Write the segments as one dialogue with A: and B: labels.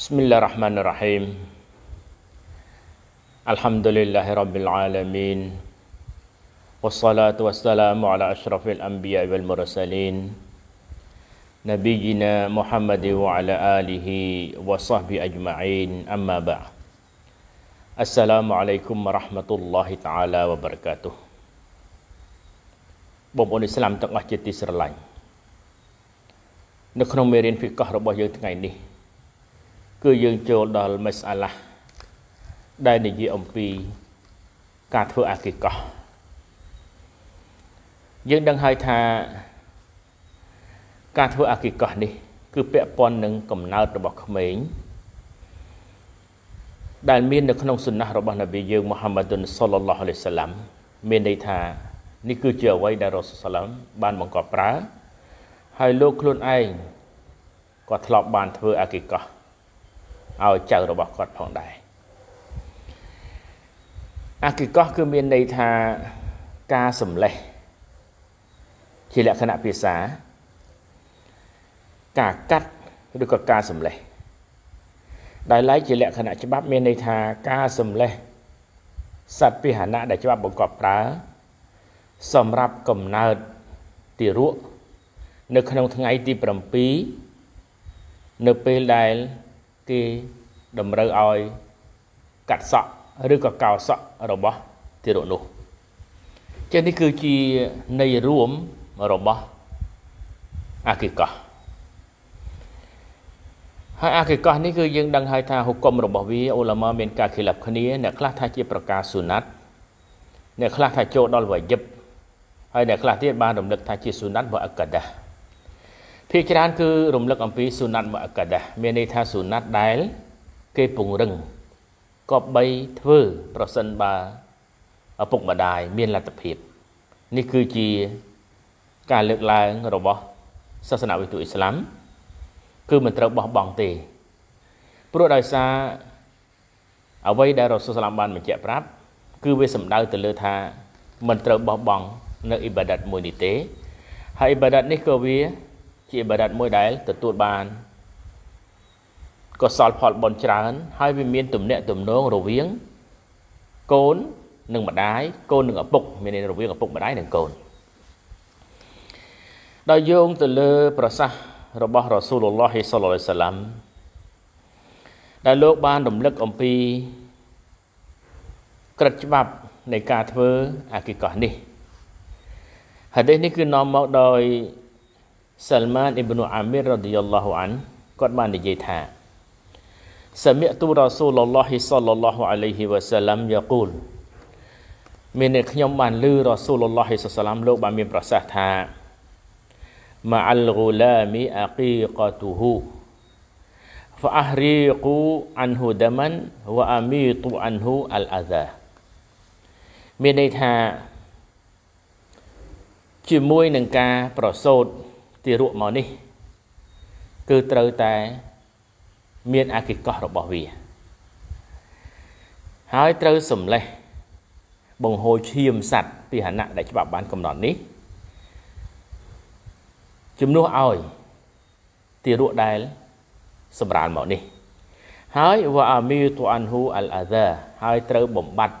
A: بسم الله الرحمن الرحيم الحمد لله رب العالمين والصلاة والسلام على أشرف الأنبياء والمرسلين نبينا محمد وعلى آله وصحبه أجمعين أما بعد السلام عليكم ورحمة الله تعالى وبركاته بمون السلام تقنح جتي سرلاي نكرم ميرين في كهرباء يوم تقنح គឺយើងចូលដល់មិសអាឡាដែលនិយាយអំពី ការធ្វើអាគីកោះយើងដឹងហើយថាការធ្វើអាគីកោះនេះ គឺពាក់ព័ន្ធនឹងកំណើតរបស់ក្មេង ដែលមាននៅក្នុងសុណាស់របស់នប៊ីយើងមូហាម៉ាឌុនសលឡោះអាឡៃសាឡាំមានន័យថានេះគឺជាអ្វីដែលរ៉ូសសាឡាំបានបង្កប់ប្រើហើយលោកខ្លួនឯងក៏ធ្លាប់បានធ្វើអាគីកោះឲ្យចៅរបស់គាត់ផងដែរអគិកោះគឺមានន័យថាការសម្លេះជាលក្ខណៈភាសា ការកាត់ឬក៏ការសម្លេះដោយឡែកជាលក្ខណៈច្បាប់ មានន័យថាការសម្លេះសត្វពិហនៈដែលច្បាប់បង្កប់ប្រើ សម្រាប់កំណើតទីរក់នៅក្នុងថ្ងៃទី7នៅពេលដែលគេតម្រូវឲ្យកាត់សក់ឬក៏កោសក់របស់ទារកនោះចេះនេះគឺជាន័យរួមរបស់អគិកោះហើយអគិកោះនេះគឺយើងដឹងហើយថាហុគមរបស់វាអូឡាម៉ាមានការខិលាប់គ្នាអ្នកខ្លះថាជាប្រការសុណាត់អ្នកខ្លះថាចូលដល់វយិបហើយអ្នកខ្លះទៀតបានរំលឹកថាជាសុណាត់របស់អកដាភាគច្រើនគឺរំលឹកអំពីសុណាត់របស់អកដាមានន័យថាសុណាត់ដែលគេពង្រឹងក៏បីធ្វើប្រសិនបើឪពុកម្ដាយមានលទ្ធភាពនេះគឺជាការលើកឡើងរបស់សាសនាវិទូអ៊ីស្លាមគឺមិនត្រូវបោះបង់ទេ ព្រោះដោយសារអ្វីដែលរ៉ូសូលសាឡាមបានបញ្ជាក់ប្រាប់គឺវាសំដៅទៅលើថា មិនត្រូវបោះបង់ នៅអ៊ីបាដាតមួយនេះទេ ហើយអ៊ីបាដាតនេះក៏វាជាអ៊ីបាដាតមួយដែលទទួលបានកុសលផលបុណ្យច្រើនហើយវាមានទំនាក់ទំនងរវាងកូន និងម្ដាយកូននិងឪពុក មានន័យរវាងឪពុកម្ដាយនិងកូនដោយយោងទៅលើ ប្រសាសន៍របស់រ៉ាស៊ូលឡោះសល្លាសាឡាំដែលលោកបានរំលឹកអំពីក្រិតច្បាប់នៃការធ្វើអាគីកោះនេះហាឌីសនេះគឺនាំមកដោយសាល់ម៉ានអ៊ីប្នូអាមីររ៉ាឌីយ៉ាឡោះអានគាត់បាននិយាយថា سمعت رسول الله صلى الله عليه وسلم يقول មានអ្នកខ្ញុំបានឮរ៉ាស៊ូលឡោះសឡាមលោកបានមានប្រសាសន៍ថាម៉ាអលហ្គូឡាមីអាគីកាទូហ៊ូហ្វាអហរីកូអានហ៊ូដាម៉ាន់វ៉ាអាមីតូអានហ៊ូអលអាដាមានន័យថាជាមួយនឹងការប្រសូតទារកមកនេះគឺត្រូវតែមានអាកិកោះរបស់វា ហើយត្រូវសម្លេះ បង្ហូរឈាមសัตว์ពាហនៈដែលច្បាប់បានកំណត់នេះជំនួសឲ្យទារកដែល សម្រាលមកនេះ ហើយវ៉ាអាមីទូអានហ៊ូអាល់អាដាហើយត្រូវបំបត្តិ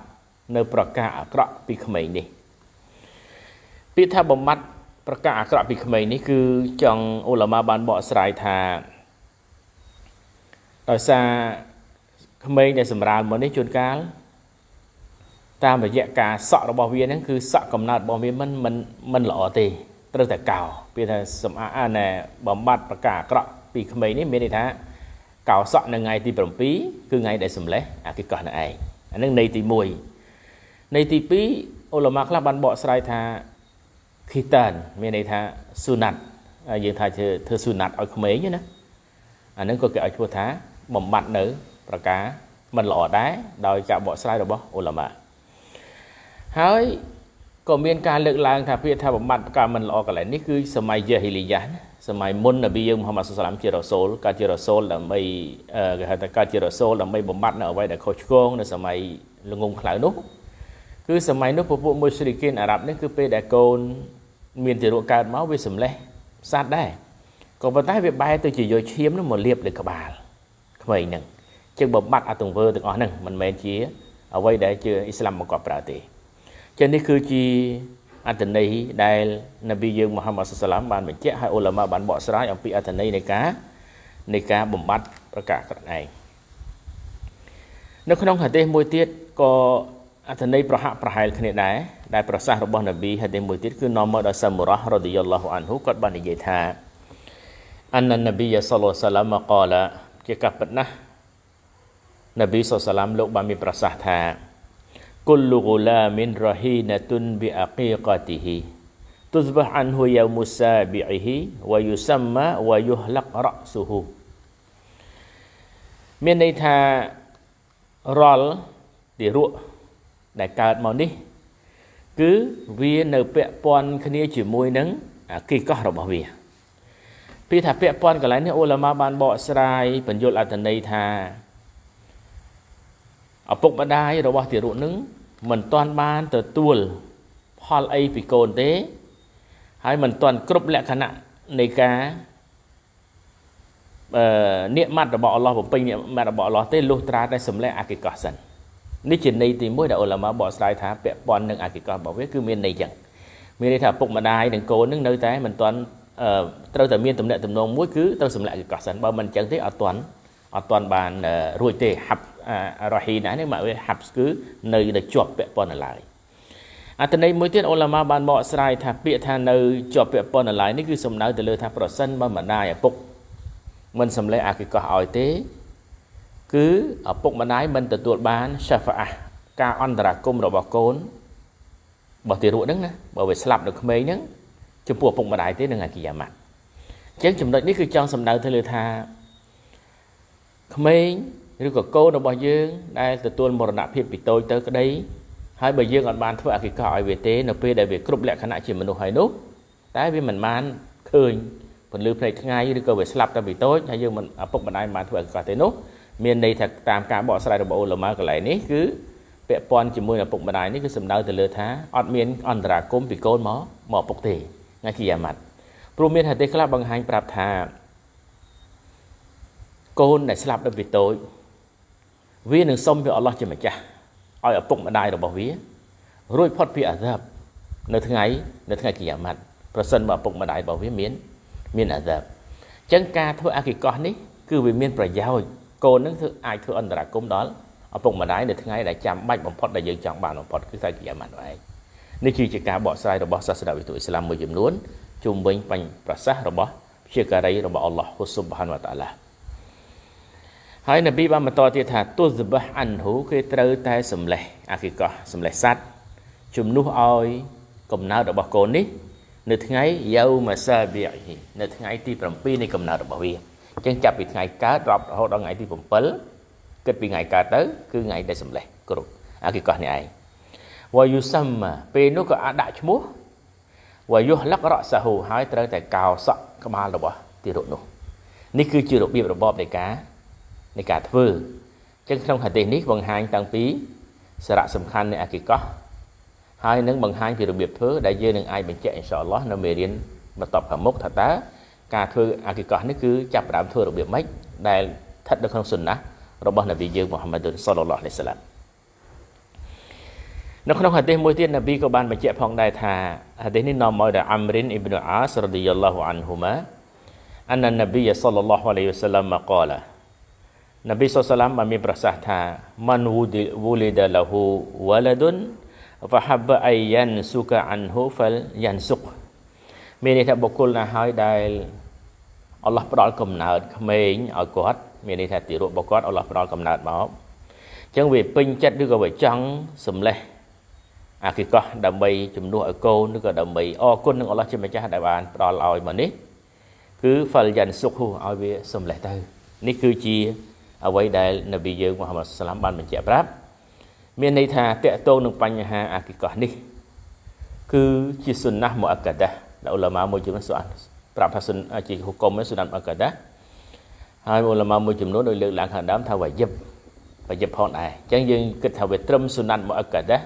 A: នៅ ប្រការអាក្រក់ពីក្មេងនេះពាក្យថាបំបត្តិប្រការអាក្រក់ពីក្មេងនេះគឺចង់អ៊ុលម៉ាបានបកស្រាយថាដោយសារក្មេងដែលសម្រាលមកនេះជួនកាល តាមរយៈការសក់របស់វាហ្នឹងគឺសក់កំណត់របស់វាមិនមិនមិនល្អទេត្រូវតែកោវាថាសម្អាណែបំបត្តិប្រការអាក្រក់ពីក្មេងនេះមានន័យថា កោសក់នៅថ្ងៃទី7គឺថ្ងៃដែលសម្លេះអាគេកោះនៅឯងអាហ្នឹងន័យទី1ន័យទី2អូឡូម៉ាខ្លះបានបកស្រាយថាខីតាន មានន័យថាស៊ូណាត់យើងថាធ្វើស៊ូណាត់ឲ្យក្មេងណាអាហ្នឹងក៏គេឲ្យឈ្មោះថាបំបត្តិនៅ ប្រការមិនល្អដែរដោយការបកស្រាយរបស់អ៊ុលាម៉ាហើយក៏មានការលើកឡើងថាពាក្យថាបំបត្តិប្រការមិនល្អកន្លែងនេះគឺសម័យយ៉ាហ៊ីលីយ៉ាសម័យមុននប៊ីយើងមូហាម៉ាត់សុសឡាមជារ៉ូសូលកើតជារ៉ូសូលដើម្បីគេហៅថាកើតជារ៉ូសូលដើម្បីបំបត្តិនៅអ្វីដែលខុសឆ្គងនៅសម័យល្ងងខ្លៅនោះគឺសម័យនោះពពួកមុស្រីគីនអារ៉ាប់នេះគឺពេលដែលកូនមានទារកកើតមកវាសម្លេះសัตว์ដែរក៏ប៉ុន្តែវាបែរទៅជាយកឈាមនោះមកលាបលើក្បាលក្មេងហ្នឹងជាងបំបត្តិអទង្វើទាំងអស់ហ្នឹងមិនមែនជា អ្វីដែលជាអ៊ីស្លាមមកគាត់ប្រើទេចឹងនេះគឺជាអត្ថន័យដែលនប៊ីយើងមូហាម៉ាត់សាឡាមបានបញ្ជាក់ហើយអ៊ុលាម៉ាបានបកស្រាយអំពីអត្ថន័យនៃការនៃការបំបត្តិប្រកាសខ្លួនឯងនៅក្នុងហាទេសមួយទៀតក៏អត្ថន័យប្រហាក់ប្រហែលគ្នាដែរដែលប្រសាសន៍របស់នប៊ីហាទេសមួយទៀតគឺនាំមកដោយសាមរ៉ារ៉ាឌីយ៉ាឡោះអានហ៊ូគាត់បាននិយាយថាអាននប៊ីយ៉ាសឡឡសាឡាមកាឡាជាកាពិតណាស់នប៊ីសុសឡាមលោកបានមានប្រសាសន៍ថាគុលហ្គូឡាមីនរ៉ហ៊ីណាតុនប៊ីអាគីកាទីហ៊ី تذبح عنه يوم سابعه ويسمى ويهلق رأسه មានន័យថារលទារកដែលកើតមកនេះ គឺវានៅពាក់ព័ន្ធគ្នាជាមួយនឹងអគិកោះរបស់វាពីថាពាក់ព័ន្ធកន្លែងនេះអ៊ូឡាម៉ាបានបកស្រាយបញ្យលអត្ថន័យថាឪពុកម្ដាយរបស់ទារកនឹងមិនទាន់បានទទួលផលអីពីកូនទេហើយមិនទាន់គ្រប់លក្ខណៈនៃការអឺនិមិត្តរបស់អល់ឡោះបំពេញនិមិត្តរបស់អល់ឡោះទេលុះត្រាតែសម្លេចអកិកោះសិននេះជាន័យទី1ដែលអ៊ុលាម៉ាបកស្រាយថាពាក់ព័ន្ធនឹងអកិកោះរបស់វាគឺមានន័យចឹងមានន័យថាឪពុកម្ដាយនិងកូននឹងនៅតែមិនទាន់ត្រូវតែមានតំណែងតំណងមួយគឺត្រូវសម្លាក់ចង្កោះសិនបើមិនអញ្ចឹងទេអត់ទាន់អត់ទាន់បានរួចទេហាប់រ៉ាហ៊ីណានេះមកវាហាប់គឺនៅតែជាប់ពាក់ព័ន្ធនៅឡើយអត្ថន័យមួយទៀតអូឡាម៉ាបានបកស្រាយថាពាក្យថានៅជាប់ពាក់ព័ន្ធនៅឡើយនេះគឺ សំដៅទៅលើថាប្រសិនបើម្ដាយឪពុកមិនសម្លេះអាកិកោះឲ្យទេ គឺឪពុកម្ដាយមិនទទួលបានសាហ្វាអាការអន្តរាគមរបស់កូនបើទីរក់ហ្នឹងណាបើវាស្លាប់នៅក្មេងហ្នឹងចំពោះឪពុកម្ដាយទេនឹងអាគីយ៉ាម៉ាត់អញ្ចឹងចំណុចនេះគឺចង់សំដៅទៅលើថាក្មេងឬក៏កូនរបស់យើង ដែលទទួលមរណភាពពីតូចទៅក្តីហើយបើយើងអត់បានធ្វើអគិកោឲ្យវាទេនៅពេលដែលវាគ្រប់លក្ខណៈជាមនុស្សហើយនោះតែវាមិនបានឃើញពន្លឺភ្នែកថ្ងៃឬក៏វាស្លាប់តែពីតូចហើយយើងមិនឪពុកម្ដាយមិនបានធ្វើអគិកោទេនោះមានន័យថាតាមការបកស្រាយរបស់អូឡូម៉ាកន្លែងនេះគឺពាក់ព័ន្ធជាមួយឪពុកម្ដាយនេះគឺសំដៅទៅលើថាអត់មានអន្តរាគមពីកូនមកមកឪពុកទេថ្ងៃគិយាម៉ាត់ព្រោះមានហាទេខ្លះបង្ហាញប្រាប់ថាកូនដែលស្លាប់ដល់ពីតូចវានឹងសុំពីអល់ឡោះជាម្ចាស់ឲ្យឪពុកម្ដាយរបស់វារួចផុតពីអាសាប់នៅថ្ងៃនៅថ្ងៃគិយាម៉ាត់ប្រសិនបើឪពុកម្ដាយរបស់វាមាន មានអាសាប់អញ្ចឹងការធ្វើអកិកោះនេះ គឺវាមានប្រយោជន៍កូននឹងធ្វើអាចធ្វើអន្តរាគមដល់ឪពុកម្ដាយនៅថ្ងៃដែលចាំបាច់បំផុតដែលយើងចង់បានបំផុតគឺថ្ងៃគិយាម៉ាត់ហ្នឹងឯងនេះគឺជាការបកស្រាយរបស់សាស្ត្រាវិទូអ៊ីស្លាមមួយចំនួនជុំវិញបញ្ញប្រសាសន៍របស់ជាការីរបស់អល់ឡោះហ៊ូស៊ុបហានវតាឡាហើយនប៊ីបានបន្តទៀតថាទុសបះអានហ៊ូគេត្រូវតែសម្លេះ អាគីកោះសម្លេះសัตว์ជំនួសឲ្យកំណើតរបស់កូននេះ នៅថ្ងៃយោម៉ាសាប៊ីនៅថ្ងៃទី7នៃកំណើតរបស់វាអញ្ចឹងចាប់ពីថ្ងៃកើតរាប់រហូតដល់ថ្ងៃទី7គិតពីថ្ងៃកើតទៅគឺថ្ងៃដែលសម្លេះ គ្រប់អាគីកោះនេះឯងវ៉ាយុសាំម៉ាពេលនោះក៏អាចដាក់ឈ្មោះវ៉ាយុលករសាហ៊ូហើយត្រូវតែកោសក់ក្បាលរបស់ទារកនោះនេះគឺជារបៀបរបបនៃការនៃការធ្វើអញ្ចឹងក្នុងហាឌីសនេះបង្ហាញតាំងពីសារៈសំខាន់នៃអកិកោះហើយនឹងបង្ហាញពីរបៀបធ្វើដែលយើងនឹងអាចបញ្ជាក់អ៊ីនសាអល់ឡោះនៅមេរៀនបន្តខាងមុខថាតើការធ្វើអកិកោះនេះគឺចាប់ផ្ដើមធ្វើរបៀបម៉េចដែលស្ថិតនៅក្នុងសុនណារបស់នប៊ីយើងមូហាម៉ាឌុនសល្លឡោះអាឡៃសាឡាមនៅក្នុងហាឌីសមួយទៀតណាប៊ីក៏បានបញ្ជាក់ផងដែរថាហាឌីសនេះនាំឲ្យដល់អាំរិនអ៊ីប្នុអាសរឌីយ៉ាឡោះអានហ៊ូម៉ាអានណាប៊ីសលឡោះអាឡៃវសឡាមមកឡាណាប៊ីសលឡាមបានមានប្រសាសន៍ថាម៉ានវូឌីវូលីដាឡាហូវ៉ាឡាដុនហ្វាហាប់អាយ៉ានស៊ូកាអានហ៊ូហ្វលយ៉ានស៊ុកមានន័យថាបុគ្គលណាហើយដែលអល់ឡោះផ្ដល់កំណើតក្មេងឲ្យគាត់មានន័យថាទីរក់របស់គាត់អល់ឡោះផ្ដល់កំណើតមកអញ្ចឹងវាពេញចិត្តឬក៏វាចង់សម្លេះអាគីកោះដើម្បីជំនួសឲ្យកូនឬក៏ដើម្បីអរគុណនឹងអល់ឡោះជាម្ចាស់ដែលបានផ្ដល់ឲ្យមកនេះគឺហ្វលយ៉ានសុខហូឲ្យវា សម្លេះទៅនេះគឺជាអ្វីដែលនប៊ីយើងមូហាម៉ាត់សាឡាមបានបញ្ជាក់ប្រាប់ មានន័យថាតកតងនឹងបញ្ហាអាគីកោះនេះគឺជាសុណាស់មូអាកាដាដែលអ៊ុលាម៉ាមួយចំនួនសួរប្រាប់ថាសុនជាហុកុំសុណាត់មូអាកាដាហើយអ៊ុលាម៉ាមួយចំនួនដោយលើកឡើងខាងដើមថាវ៉ាយិបវ៉ាយិបផងដែរអញ្ចឹងយើងគិតថាវាត្រឹមសុណាត់មូអាកាដា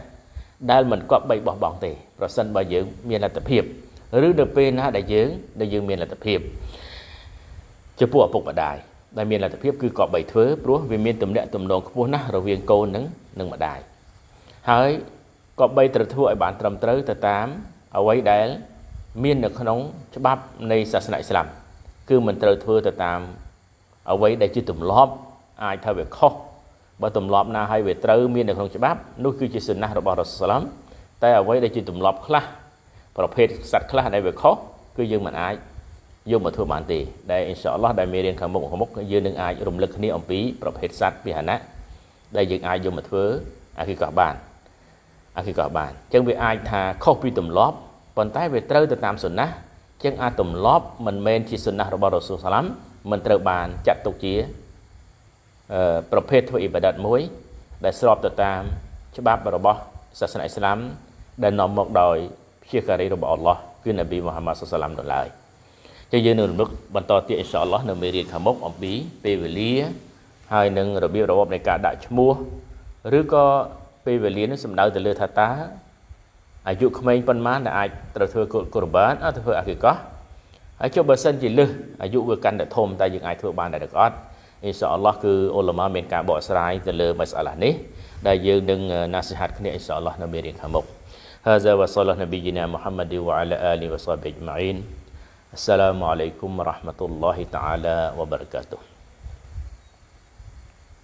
A: ដែលមិនគប្បីបោះបង់ទេប្រសិនបើយើង មានលទ្ធភាពឬនៅពេលណាដែលយើងដែលយើងមានលទ្ធភាពចំពោះឪពុកម្ដាយដែលមានលទ្ធភាពគឺគប្បីធ្វើព្រោះវាមានទំនាក់ទំនងខ្ពស់ណាស់រវាងកូននឹងនឹងម្ដាយហើយគប្បី ត្រូវធ្វើឲ្យបាន ត្រឹមត្រូវទៅតាមអ្វីដែលមាននៅក្នុង ច្បាប់នៃសាសនាអ៊ីស្លាមគឺមិនត្រូវធ្វើទៅតាមអ្វីដែលជាទម្លាប់ អាចថាវាខុសបើទម្លាប់ណាឲ្យវាត្រូវមាននៅក្នុងច្បាប់នោះគឺជាសុណាស់របស់រ៉ាសូលឡាំតែអ្វីដែលជាទម្លាប់ខ្លះប្រភេទសត្វខ្លះដែលវាខុសគឺយើងមិនអាចយកមកធ្វើបានទេដែលអ៊ីនសាអល់ឡោះដែលមេរៀនខាងមុខខាងមុខយើងនឹងអាចរំលឹកគ្នាអំពីប្រភេទសត្វពិហណៈដែលយើងអាចយកមកធ្វើអាគីកោះបានអាគីកោះបានអញ្ចឹងវាអាចថាខុសពីទម្លាប់ប៉ុន្តែវាត្រូវទៅតាមសុណាស់អញ្ចឹងអាចទម្លាប់ មិនមែនជាសុណាស់របស់រ៉ាសូលឡាំមិនត្រូវបានចាត់ទុកជាប្រភេទធ្វើអ៊ីបាដាតមួយដែលស្របទៅតាម ច្បាប់របស់សាសនាអ៊ីស្លាម ដែលនាំមក ដោយជាការីរបស់អល់ឡោះគឺនប៊ីមូហាម៉ាត់សុសឡាមដល់ឡើយចឹងយើងនឹងរំលឹកបន្តទៀតអ៊ីនសាអល់ឡោះនៅមេរៀនខាងមុខអំពីពេលវេលា ហើយនឹងរបៀបរបបនៃការដាក់ឈ្មោះ ឬក៏ពេលវេលានេះសំដៅទៅលើថាតាអាយុក្មេងប៉ុន្មានដែលអាចត្រូវធ្វើកូលកូរបាតអាចធ្វើអាគីកោះហើយចុះបើសិនជាលឹះអាយុវាកាន់តែធំតើយើងអាចធ្វើបានដែរឬអត់អ៊ីនសាអល់ឡោះគឺអ៊ុលម៉ាមានការបកស្រាយទៅលើមសអល់ឡះនេះដែលយើងនឹងណាសិហាត់គ្នាអ៊ីនសាអល់ឡោះនៅមេរៀនខាងមុខ هذا وصلى نبينا محمد وعلى آله وصحبه أجمعين السلام عليكم ورحمة الله تعالى وبركاته